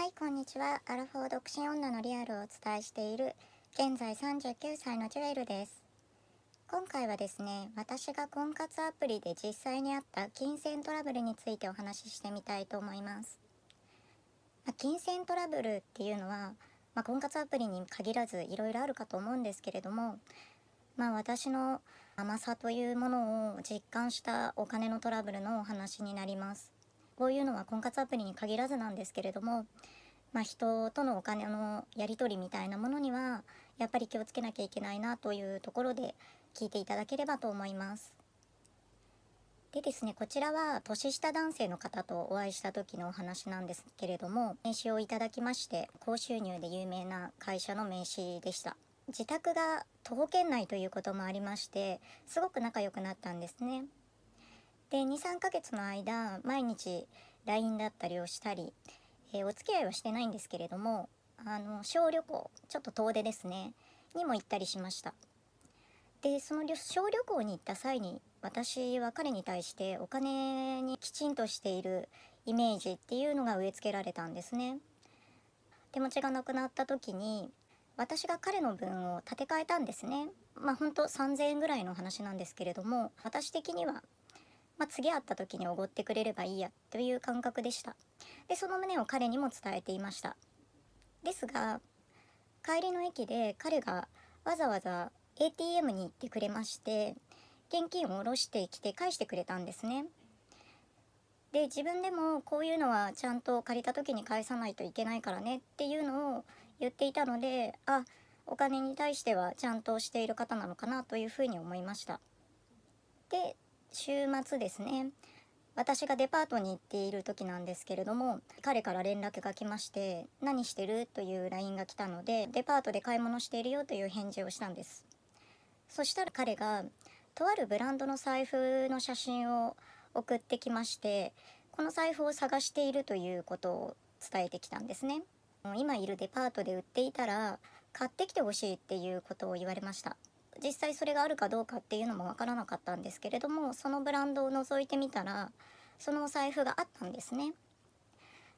はいこんにちはアラフォー独身女のリアルをお伝えしている現在39歳のジュエルです今回はですね私が婚活アプリで実際にあった金銭トラブルについてお話ししてみたいと思います、まあ、金銭トラブルっていうのは、まあ、婚活アプリに限らずいろいろあるかと思うんですけれどもまあ私の甘さというものを実感したお金のトラブルのお話になりますこういうのは婚活アプリに限らずなんですけれども、まあ、人とのお金のやり取りみたいなものにはやっぱり気をつけなきゃいけないなというところで聞いていただければと思います。でですね、こちらは年下男性の方とお会いした時のお話なんですけれども名刺をいただきまして高収入で有名な会社の名刺でした自宅が徒歩圏内ということもありましてすごく仲良くなったんですねで23ヶ月の間毎日 LINE だったりをしたり、えー、お付き合いはしてないんですけれどもあの小旅行ちょっと遠出ですねにも行ったりしましたでその小旅行に行った際に私は彼に対してお金にきちんとしているイメージっていうのが植え付けられたんですね手持ちがなくなった時に私が彼の分を立て替えたんですねまあ本当3000円ぐらいの話なんですけれども私的にはまあ、次会った時におごってくれればいいやという感覚でしたでその旨を彼にも伝えていましたですが帰りの駅で彼がわざわざ ATM に行ってくれまして現金を下ろしてきて返してくれたんですねで自分でもこういうのはちゃんと借りた時に返さないといけないからねっていうのを言っていたのであお金に対してはちゃんとしている方なのかなというふうに思いましたで週末ですね私がデパートに行っている時なんですけれども彼から連絡が来まして「何してる?」という LINE が来たのでデパートで買い物しているよという返事をしたんですそしたら彼がとあるブランドの財布の写真を送ってきましてこの財布を探しているということを伝えてきたんですね今いるデパートで売っていたら買ってきてほしいっていうことを言われました実際それがあるかどうかっていうのも分からなかったんですけれどもそのブランドを覗いてみたらそのお財布があったんですね。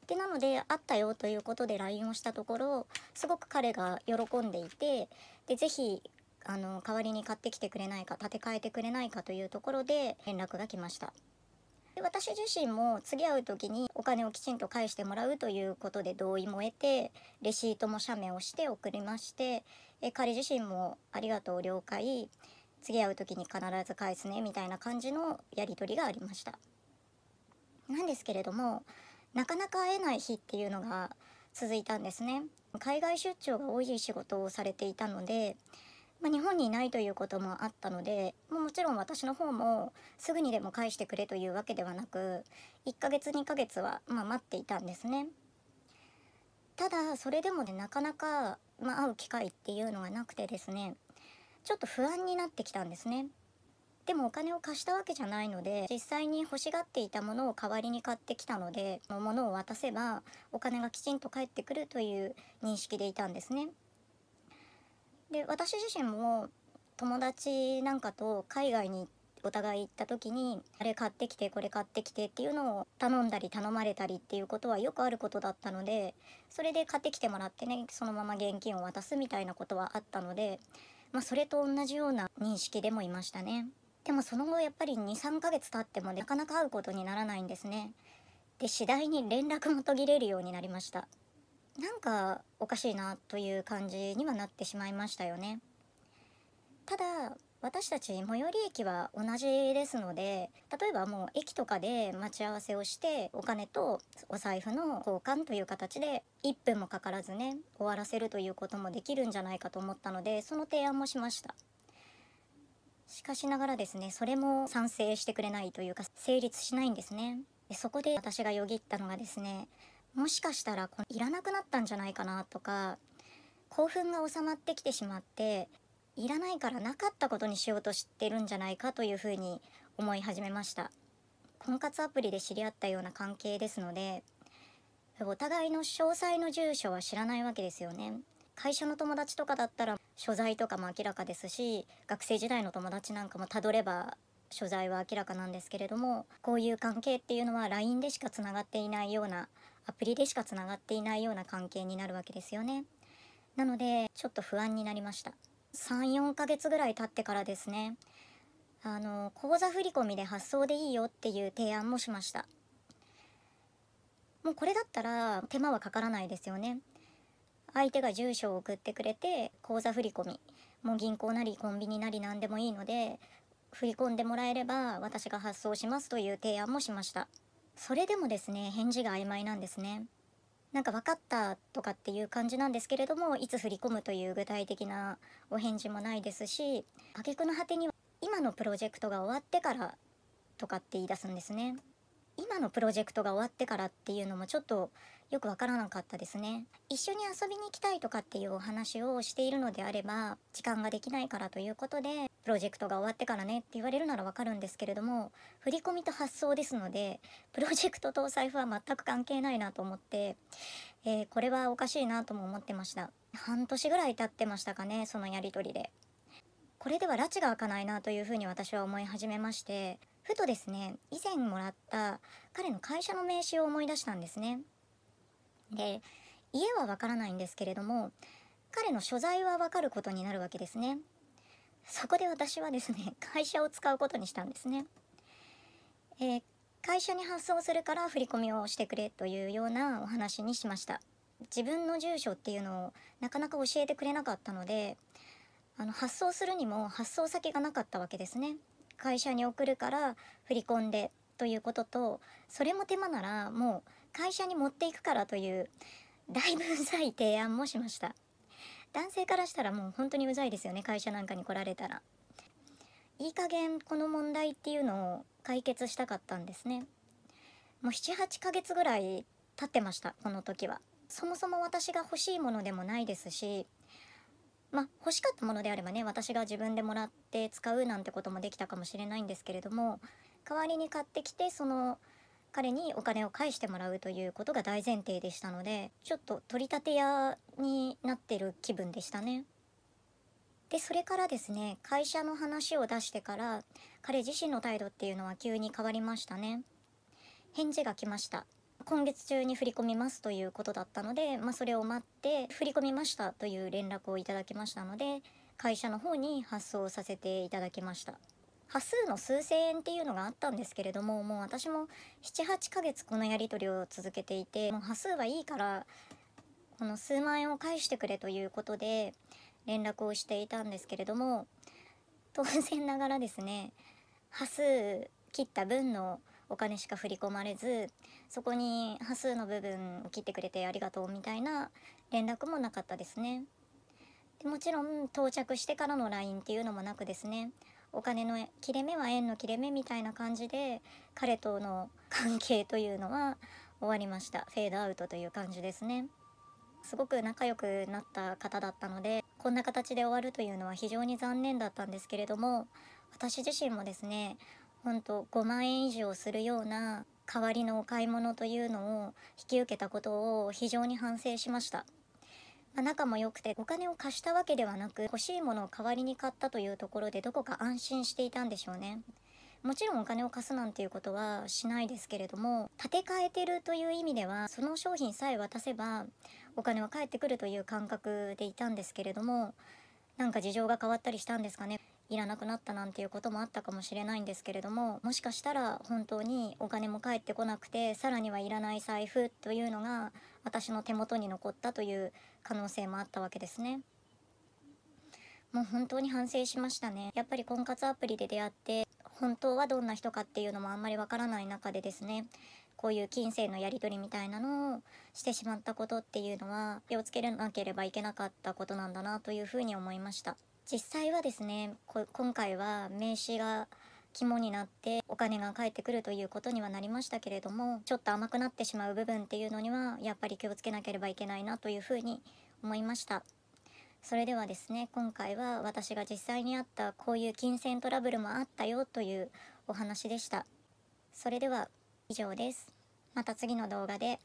でなのであったよということで LINE をしたところすごく彼が喜んでいてで是非あの代わりに買ってきてくれないか立て替えてくれないかというところで連絡が来ました。で私自身も次会う時にお金をきちんと返してもらうということで同意も得てレシートも写メをして送りましてえ彼自身も「ありがとう了解次会う時に必ず返すね」みたいな感じのやり取りがありました。なんですけれどもなかなか会えない日っていうのが続いたんですね。海外出張が多い仕事をされていたのでまあ、日本にいないということもあったのでもちろん私の方もすぐにでも返してくれというわけではなく1ヶ月2ヶ月は、まあ、待っていたんですね。ただそれでもねなかなか、まあ、会う機会っていうのがなくてですねちょっと不安になってきたんですね。でもお金を貸したわけじゃないので実際に欲しがっていたものを代わりに買ってきたので物を渡せばお金がきちんと返ってくるという認識でいたんですね。で私自身も友達なんかと海外にお互い行った時にあれ買ってきてこれ買ってきてっていうのを頼んだり頼まれたりっていうことはよくあることだったのでそれで買ってきてもらってねそのまま現金を渡すみたいなことはあったので、まあ、それと同じような認識でもいましたねでもその後やっぱり23ヶ月経っても、なかなか会うことにならないんですねで次第に連絡も途切れるようになりましたなんかおかしいなという感じにはなってしまいましたよね。ただ私たち最寄り駅は同じですので例えばもう駅とかで待ち合わせをしてお金とお財布の交換という形で1分もかからずね終わらせるということもできるんじゃないかと思ったのでその提案もしましたしかしながらですねそれも賛成してくれないというか成立しないんですねそこで私がよぎったのがですねもしかしたらこいらなくなったんじゃないかなとか興奮が収まってきてしまっていらないからなかったことにしようとしてるんじゃないかというふうに思い始めました婚活アプリで知り合ったような関係ですのでお互いの詳細の住所は知らないわけですよね会社の友達とかだったら所在とかも明らかですし学生時代の友達なんかもたどれば所在は明らかなんですけれどもこういう関係っていうのは LINE でしかつながっていないようなアプリでしかつながっていないような関係になるわけですよねなのでちょっと不安になりました34ヶ月ぐらい経ってからですねあの口座振込で発送でいいよっていう提案もしましたもうこれだったら手間はかからないですよね相手が住所を送ってくれて口座振込もう銀行なりコンビニなり何でもいいので振り込んでもらえれば私が発送しますという提案もしましたそれでもですね返事が曖昧なんですねなんか分かったとかっていう感じなんですけれどもいつ振り込むという具体的なお返事もないですし挙句の果てには今のプロジェクトが終わってからとかって言い出すんですね今のプロジェクトが終わってからっていうのもちょっとよくわからなかったですね一緒に遊びに行きたいとかっていうお話をしているのであれば時間ができないからということでプロジェクトが終わってからねって言われるならわかるんですけれども振り込みと発送ですのでプロジェクトとお財布は全く関係ないなと思って、えー、これはおかしいなとも思ってました半年ぐらい経ってましたかねそのやり取りでこれでは拉致が開かないなというふうに私は思い始めましてふとですね以前もらった彼の会社の名刺を思い出したんですねで家はわからないんですけれども彼の所在はわかることになるわけですねそこで私はですね 会社を使うことにしたんですね、えー、会社に発送するから振り込みをしてくれというようなお話にしました自分の住所っていうのをなかなか教えてくれなかったのであの発送するにも発送先がなかったわけですね会社に送るから振り込んでということとそれも手間ならもう会社に持っていくからというだいぶうざい提案もしました男性からしたらもう本当にうざいですよね会社なんかに来られたらいい加減この問題っていうのを解決したかったんですねもう78ヶ月ぐらい経ってましたこの時はそもそも私が欲しいものでもないですしまあ、欲しかったものであればね私が自分でもらって使うなんてこともできたかもしれないんですけれども代わりに買ってきてその彼にお金を返してもらうということが大前提でしたのでちょっと取り立て屋になってる気分でしたね。でそれからですね会社の話を出してから彼自身の態度っていうのは急に変わりましたね。返事が来ました。今月中に振り込みますということだったので、まあ、それを待って振り込みましたという連絡をいただきましたので会社の方に発送させていただきました端数の数千円っていうのがあったんですけれどももう私も78ヶ月このやり取りを続けていてもう端数はいいからこの数万円を返してくれということで連絡をしていたんですけれども当然ながらですね端数切った分のお金しか振り込まれずそこに端数の部分を切ってくれてありがとうみたいな連絡もなかったですねでもちろん到着してからの LINE っていうのもなくですねお金の切れ目は縁の切れ目みたいな感じで彼との関係というのは終わりましたフェードアウトという感じですねすごく仲良くなった方だったのでこんな形で終わるというのは非常に残念だったんですけれども私自身もですね本当5万円以上するような代わりのお買い物というのを引き受けたことを非常に反省しました。ま仲も良くてお金を貸したわけではなく欲しいものを代わりに買ったというところでどこか安心していたんでしょうね。もちろんお金を貸すなんていうことはしないですけれども建て替えてるという意味ではその商品さえ渡せばお金は返ってくるという感覚でいたんですけれどもなんか事情が変わったりしたんですかねいらなくなったなんていうこともあったかもしれないんですけれどももしかしたら本当にお金も返ってこなくてさらにはいらない財布というのが私の手元に残ったという可能性もあったわけですね。もう本当に反省しましたね。やっぱり婚活アプリで出会って本当はどんな人かっていうのもあんまりわからない中でですねこういう金銭のやり取りみたいなのをしてしまったことっていうのは気をつけなければいけなかったことなんだなというふうに思いました。実際はですね今回は名刺が肝になってお金が返ってくるということにはなりましたけれどもちょっと甘くなってしまう部分っていうのにはやっぱり気をつけなければいけないなというふうに思いましたそれではですね今回は私が実際にあったこういう金銭トラブルもあったよというお話でしたそれでは以上ですまた次の動画で